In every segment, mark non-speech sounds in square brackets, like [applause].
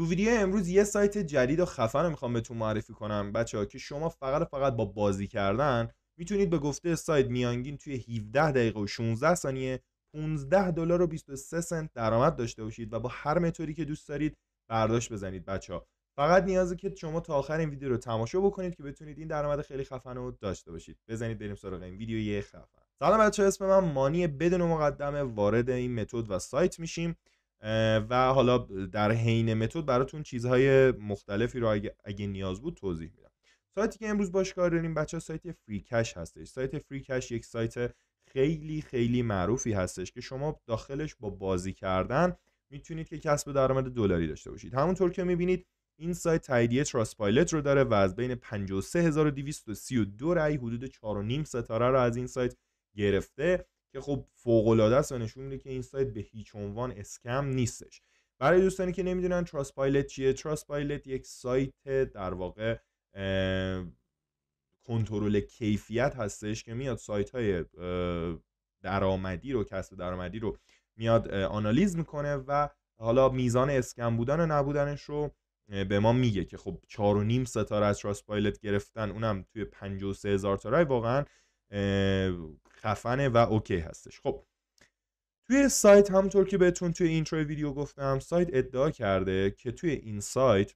تو ویدیو امروز یه سایت جدید و خفن رو میخوام بهتون معرفی کنم بچه ها که شما فقط فقط با بازی کردن میتونید به گفته سایت میانگین توی 17 دقیقه و 16 ثانیه 15 دلار و 23 سنت درآمد داشته باشید و با هر متوری که دوست دارید برداشت بزنید بچه ها فقط نیازه که شما تا آخر این ویدیو رو تماشا بکنید که بتونید این درآمد خیلی خفن رو داشته باشید بزنید بریم سراغ این ویدیو یه خفن سلام بچه اسم من مانی بدون مقدمه وارد این متد و سایت میشیم و حالا در حین متد براتون چیزهای مختلفی رو اگه, نیاز بود توضیح میدم سایتی که امروز باش کار داریم بچه ها سایت کش هستش سایت کش یک سایت خیلی خیلی معروفی هستش که شما داخلش با بازی کردن میتونید که کسب درآمد دلاری داشته باشید همونطور که میبینید این سایت تاییدیه تراست پایلت رو داره و از بین 53232 رأی حدود 4.5 ستاره رو از این سایت گرفته که خب فوق العاده است و نشون میده که این سایت به هیچ عنوان اسکم نیستش برای دوستانی که نمیدونن تراست پایلت چیه تراست پایلت یک سایت در واقع کنترل کیفیت هستش که میاد سایت های درآمدی رو کسب درآمدی رو میاد آنالیز میکنه و حالا میزان اسکم بودن و نبودنش رو به ما میگه که خب و نیم ستاره از تراست پایلت گرفتن اونم توی سه هزار تا واقعا خفنه و اوکی هستش خب توی سایت همونطور که بهتون توی اینترو ویدیو گفتم سایت ادعا کرده که توی این سایت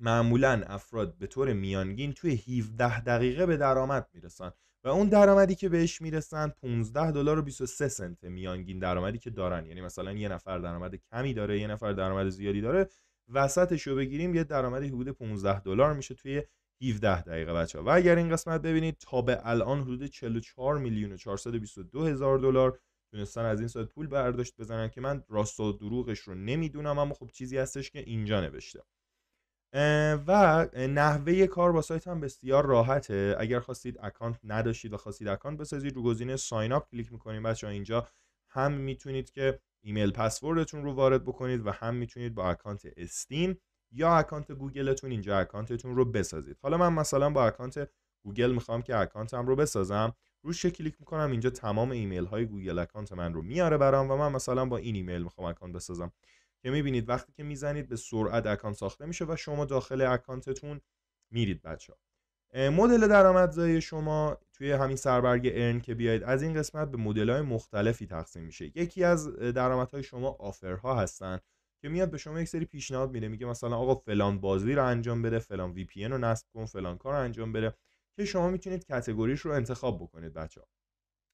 معمولا افراد به طور میانگین توی 17 دقیقه به درآمد میرسن و اون درآمدی که بهش میرسن 15 دلار و 23 سنت میانگین درآمدی که دارن یعنی مثلا یه نفر درآمد کمی داره یه نفر درآمد زیادی داره وسطش رو بگیریم یه درامدی حدود 15 دلار میشه توی 17 دقیقه بچه ها. و اگر این قسمت ببینید تا به الان حدود 44 میلیون و 422 هزار دلار تونستن از این سایت پول برداشت بزنن که من راست و دروغش رو نمیدونم اما خب چیزی هستش که اینجا نوشته و نحوه کار با سایت هم بسیار راحته اگر خواستید اکانت نداشتید و خواستید اکانت بسازید رو گزینه ساین اپ کلیک میکنید بچه ها اینجا هم میتونید که ایمیل پسوردتون رو وارد بکنید و هم میتونید با اکانت استیم یا اکانت گوگلتون اینجا اکانتتون رو بسازید حالا من مثلا با اکانت گوگل میخوام که اکانتم رو بسازم روش کلیک میکنم اینجا تمام ایمیل های گوگل اکانت من رو میاره برام و من مثلا با این ایمیل میخوام اکانت بسازم که میبینید وقتی که میزنید به سرعت اکانت ساخته میشه و شما داخل اکانتتون میرید بچه مدل درآمدزایی شما توی همین سربرگ ارن که بیاید از این قسمت به مدل های مختلفی تقسیم میشه یکی از درآمدهای شما آفرها هستن که میاد به شما یک سری پیشنهاد میده میگه مثلا آقا فلان بازی رو انجام بده فلان وی پی رو نصب کن فلان کار رو انجام بده که شما میتونید کتگوریش رو انتخاب بکنید بچه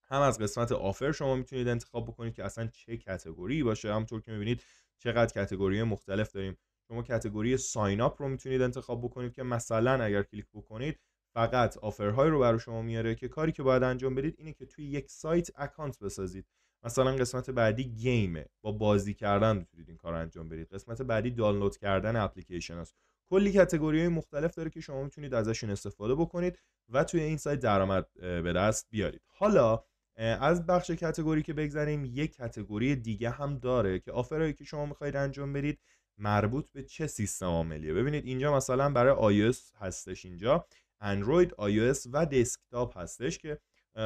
هم از قسمت آفر شما میتونید انتخاب بکنید که اصلا چه کتگوری باشه همطور که میبینید چقدر کتگوری مختلف داریم شما کتگوری ساین اپ رو میتونید انتخاب بکنید که مثلا اگر کلیک بکنید فقط آفرهایی رو برای شما میاره که کاری که باید انجام بدید اینه که توی یک سایت اکانت بسازید مثلا قسمت بعدی گیمه با بازی کردن میتونید این کار انجام بدید. قسمت بعدی دانلود کردن اپلیکیشن است کلی کتگوری های مختلف داره که شما میتونید ازشون استفاده بکنید و توی این سایت درآمد به دست بیارید حالا از بخش کتگوری که بگذریم یک کتگوری دیگه هم داره که آفرایی که شما میخواید انجام بدید مربوط به چه سیستم عاملیه ببینید اینجا مثلا برای iOS هستش اینجا اندروید iOS و دسکتاپ هستش که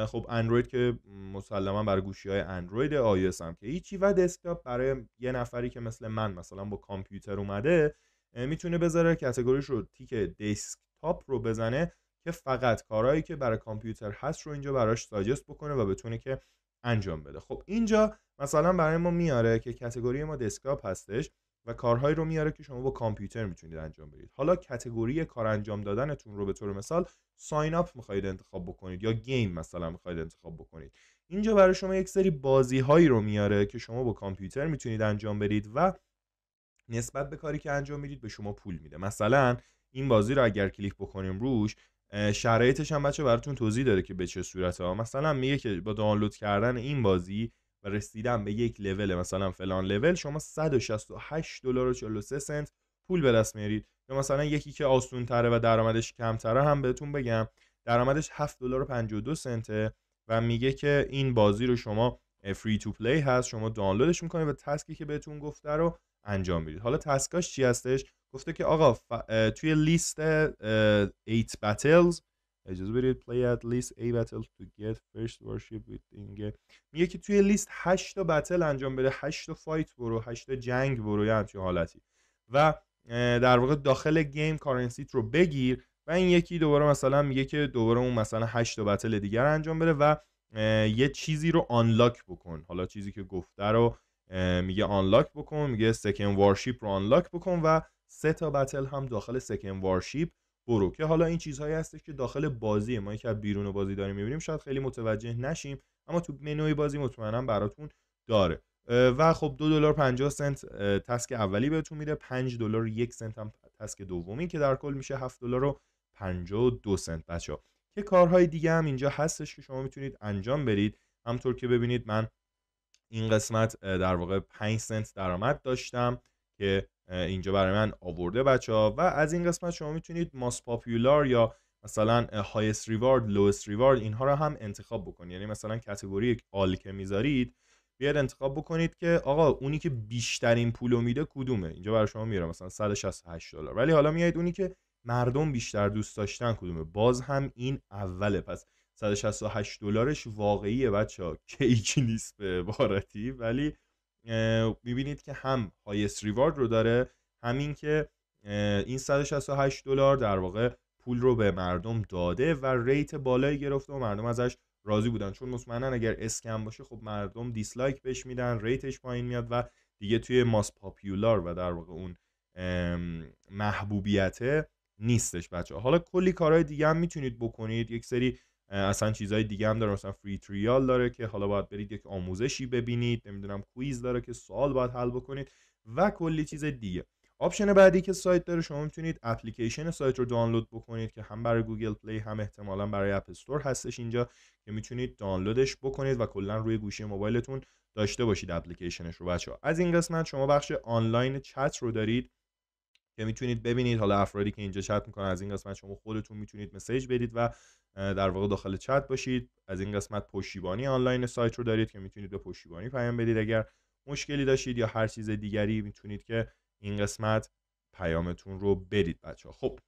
خب اندروید که مسلما برای گوشی های اندروید آی هم که هیچی و دسکتاپ برای یه نفری که مثل من مثلا با کامپیوتر اومده میتونه بذاره کتگوریش رو تیک دسکتاپ رو بزنه که فقط کارهایی که برای کامپیوتر هست رو اینجا براش ساجست بکنه و بتونه که انجام بده خب اینجا مثلا برای ما میاره که کتگوری ما دسکتاپ هستش و کارهایی رو میاره که شما با کامپیوتر میتونید انجام بدید حالا کتگوری کار انجام دادنتون رو به طور مثال ساین اپ میخواهید انتخاب بکنید یا گیم مثلا میخواهید انتخاب بکنید اینجا برای شما یک سری بازی هایی رو میاره که شما با کامپیوتر میتونید انجام بدید و نسبت به کاری که انجام میدید به شما پول میده مثلا این بازی رو اگر کلیک بکنیم روش شرایطش هم بچه براتون توضیح داده که به چه صورت ها مثلا میگه که با دانلود کردن این بازی و رسیدن به یک لول مثلا فلان لول شما 168 دلار و 43 سنت پول به دست میارید یا مثلا یکی که آسون تره و درآمدش کمتره هم بهتون بگم درآمدش 7 دلار و 52 سنته و میگه که این بازی رو شما فری تو پلی هست شما دانلودش میکنید و تسکی که بهتون گفته رو انجام میدید حالا تسکاش چی هستش گفته که آقا توی لیست 8 Battles اجازه بدید play at least a battle to get first warship within میگه که توی لیست 8 تا بتل انجام بده 8 تا فایت برو 8 تا جنگ برو یا همچین حالتی و در واقع داخل گیم کارنسیت رو بگیر و این یکی دوباره مثلا میگه که دوباره اون مثلا 8 تا بتل دیگر انجام بده و یه چیزی رو آنلاک بکن حالا چیزی که گفته رو میگه آنلاک بکن میگه سکند وارشیپ رو آنلاک بکن و سه تا بتل هم داخل سکند وارشیپ برو که حالا این چیزهایی هستش که داخل بازی ما که بیرون و بازی داریم میبینیم شاید خیلی متوجه نشیم اما تو منوی بازی مطمئنا براتون داره و خب دو دلار 50 سنت تسک اولی بهتون میده 5 دلار یک سنت هم تسک دومی که در کل میشه 7 دلار و 52 سنت بچه که کارهای دیگه هم اینجا هستش که شما میتونید انجام برید همطور که ببینید من این قسمت در واقع 5 سنت درآمد داشتم که اینجا برای من آورده بچه ها و از این قسمت شما میتونید ماس پاپیولار یا مثلا هایست ریوارد لوست ریوارد اینها رو هم انتخاب بکنید یعنی مثلا کتگوری آل که میذارید بیاد انتخاب بکنید که آقا اونی که بیشترین پولو میده کدومه اینجا برای شما میره مثلا 168 دلار ولی حالا میایید اونی که مردم بیشتر دوست داشتن کدومه باز هم این اوله پس 168 دلارش واقعیه بچه ها [laughs] کیکی نیست به عبارتی ولی میبینید که هم هایست ریوارد رو داره همین که این 168 دلار در واقع پول رو به مردم داده و ریت بالایی گرفته و مردم ازش راضی بودن چون مطمئنا اگر اسکم باشه خب مردم دیسلایک بهش میدن ریتش پایین میاد و دیگه توی ماس پاپیولار و در واقع اون محبوبیته نیستش بچه حالا کلی کارهای دیگه هم میتونید بکنید یک سری اصلا چیزهای دیگه هم داره مثلا فری تریال داره که حالا باید برید یک آموزشی ببینید نمیدونم کویز داره که سوال باید حل بکنید و کلی چیز دیگه آپشن بعدی که سایت داره شما میتونید اپلیکیشن سایت رو دانلود بکنید که هم برای گوگل پلی هم احتمالا برای اپ استور هستش اینجا که میتونید دانلودش بکنید و کلا روی گوشی موبایلتون داشته باشید اپلیکیشنش رو بچه ها. از این قسمت شما بخش آنلاین چت رو دارید که میتونید ببینید حالا افرادی که اینجا چت میکنن از این قسمت شما خودتون میتونید مسیج بدید و در واقع داخل چت باشید از این قسمت پشتیبانی آنلاین سایت رو دارید که میتونید به پشتیبانی پیام بدید اگر مشکلی داشتید یا هر چیز دیگری میتونید که این قسمت پیامتون رو بدید بچه خب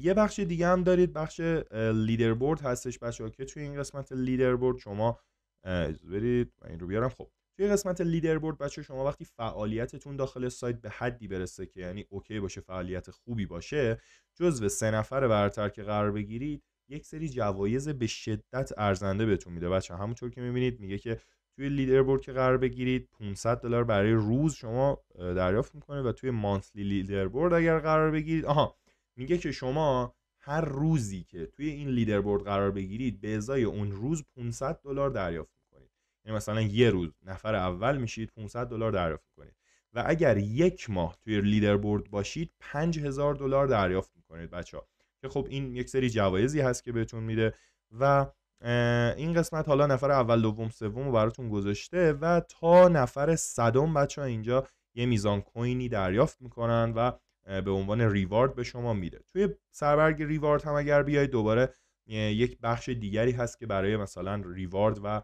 یه بخش دیگه هم دارید بخش لیدربورد هستش بچه ها که توی این قسمت لیدر بورد شما برید این رو بیارم خب توی قسمت لیدربورد بچه شما وقتی فعالیتتون داخل سایت به حدی برسه که یعنی اوکی باشه فعالیت خوبی باشه جزو سه نفر برتر که قرار بگیرید یک سری جوایز به شدت ارزنده بهتون میده بچه همونطور که میبینید میگه که توی لیدربورد که قرار بگیرید 500 دلار برای روز شما دریافت میکنه و توی مانتلی لیدربورد اگر قرار بگیرید آها میگه که شما هر روزی که توی این لیدربورد قرار بگیرید به ازای اون روز 500 دلار دریافت یعنی مثلا یه روز نفر اول میشید 500 دلار دریافت میکنید و اگر یک ماه توی لیدربورد باشید 5000 دلار دریافت میکنید بچه ها که خب این یک سری جوایزی هست که بهتون میده و این قسمت حالا نفر اول دوم سوم رو براتون گذاشته و تا نفر صدم بچه ها اینجا یه میزان کوینی دریافت میکنن و به عنوان ریوارد به شما میده توی سربرگ ریوارد هم اگر بیاید دوباره یک بخش دیگری هست که برای مثلا ریوارد و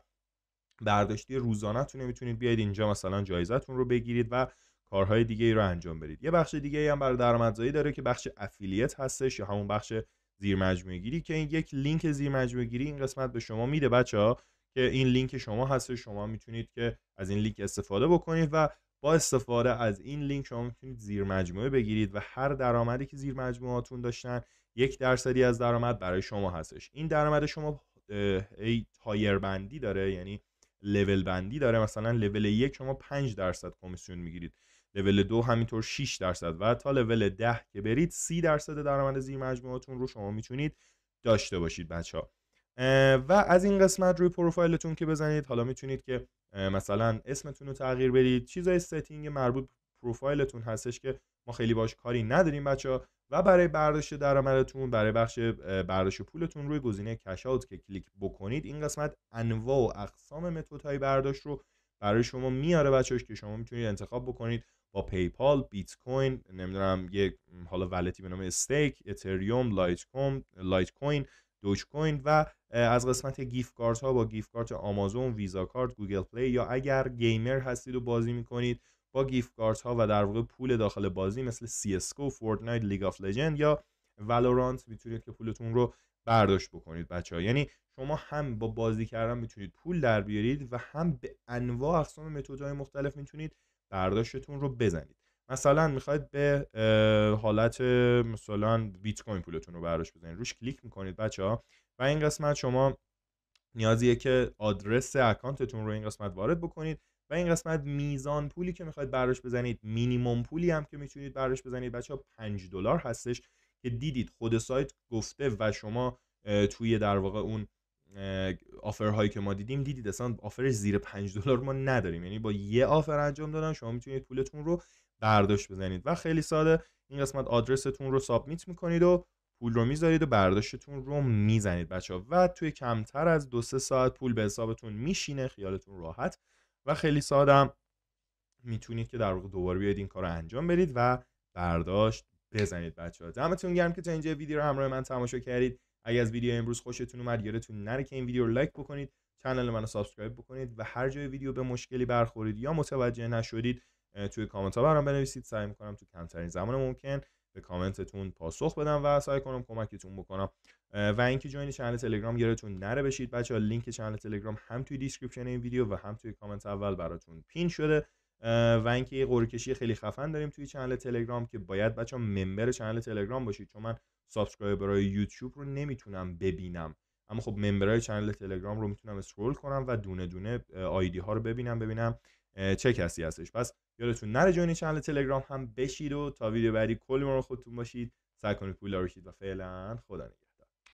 برداشتی روزانهتون میتونید بیاید اینجا مثلا جایزتون رو بگیرید و کارهای دیگه ای رو انجام بدید یه بخش دیگه ای هم برای درآمدزایی داره که بخش افیلیت هستش یا همون بخش زیرمجموعه گیری که این یک لینک زیرمجموعه گیری این قسمت به شما میده بچه که این لینک شما هستش شما میتونید که از این لینک استفاده بکنید و با استفاده از این لینک شما میتونید زیرمجموعه بگیرید و هر درآمدی که زیر هاتون داشتن یک درصدی از درآمد برای شما هستش این درآمد شما ای تایر بندی داره یعنی لول بندی داره مثلا لول یک شما 5 درصد کمیسیون میگیرید لول دو همینطور 6 درصد و تا لول ده که برید سی درصد درآمد زیر مجموعاتون رو شما میتونید داشته باشید بچه ها و از این قسمت روی پروفایلتون که بزنید حالا میتونید که مثلا اسمتون رو تغییر بدید چیزای ستینگ مربوط پروفایلتون هستش که ما خیلی باش کاری نداریم بچه ها و برای برداشت درآمدتون برای بخش برداشت پولتون روی گزینه کش که کلیک بکنید این قسمت انواع و اقسام متدهای برداشت رو برای شما میاره بچه‌هاش که شما میتونید انتخاب بکنید با پیپال بیت کوین نمیدونم یک حالا ولتی به نام استیک اتریوم لایت کوین لایت کوین دوج کوین و از قسمت گیف کارت ها با گیف کارت آمازون ویزا کارت گوگل پلی یا اگر گیمر هستید و بازی میکنید با گیف کارت ها و در واقع پول داخل بازی مثل کو فورتنایت، لیگ آف لژند یا والورانت میتونید که پولتون رو برداشت بکنید بچه ها یعنی شما هم با بازی کردن میتونید پول در بیارید و هم به انواع اقسام های مختلف میتونید برداشتتون رو بزنید مثلا میخواید به حالت مثلا بیت کوین پولتون رو برداشت بزنید روش کلیک میکنید بچه ها و این قسمت شما نیازیه که آدرس اکانتتون رو این قسمت وارد بکنید و این قسمت میزان پولی که میخواید براش بزنید مینیموم پولی هم که میتونید براش بزنید بچه ها 5 دلار هستش که دیدید خود سایت گفته و شما توی در واقع اون آفرهایی که ما دیدیم دیدید اصلا آفرش زیر 5 دلار ما نداریم یعنی با یه آفر انجام دادن شما میتونید پولتون رو برداشت بزنید و خیلی ساده این قسمت آدرستون رو سابمیت میکنید و پول رو میذارید و برداشتتون رو میزنید بچه ها و توی کمتر از دو سه ساعت پول به حسابتون میشینه خیالتون راحت و خیلی سادم میتونید که در واقع دوباره بیاید این کار رو انجام بدید و برداشت بزنید بچه ها دمتون گرم که تا اینجا ویدیو رو همراه من تماشا کردید اگر از ویدیو امروز خوشتون اومد یادتون نره که این ویدیو رو لایک بکنید کانال منو سابسکرایب بکنید و هر جای ویدیو به مشکلی برخورید یا متوجه نشدید توی کامنت ها برام بنویسید سعی میکنم تو کمترین زمان ممکن به کامنتتون پاسخ بدم و سعی کنم کمکتون بکنم و اینکه جوین چنل تلگرام یادتون نره بشید بچه ها لینک چنل تلگرام هم توی دیسکریپشن این ویدیو و هم توی کامنت اول براتون پین شده و اینکه یه قرعه خیلی خفن داریم توی چنل تلگرام که باید بچه ها ممبر چنل تلگرام باشید چون من سابسکرایبرای یوتیوب رو نمیتونم ببینم اما خب ممبرای چنل تلگرام رو میتونم اسکرول کنم و دونه دونه آیدی ها رو ببینم ببینم چه کسی هستش پس یادتون نره جوین چنل تلگرام هم بشید و تا ویدیو بعدی کلی مراقب خودتون باشید سعی کنید پول و فعلا خدا نگهدار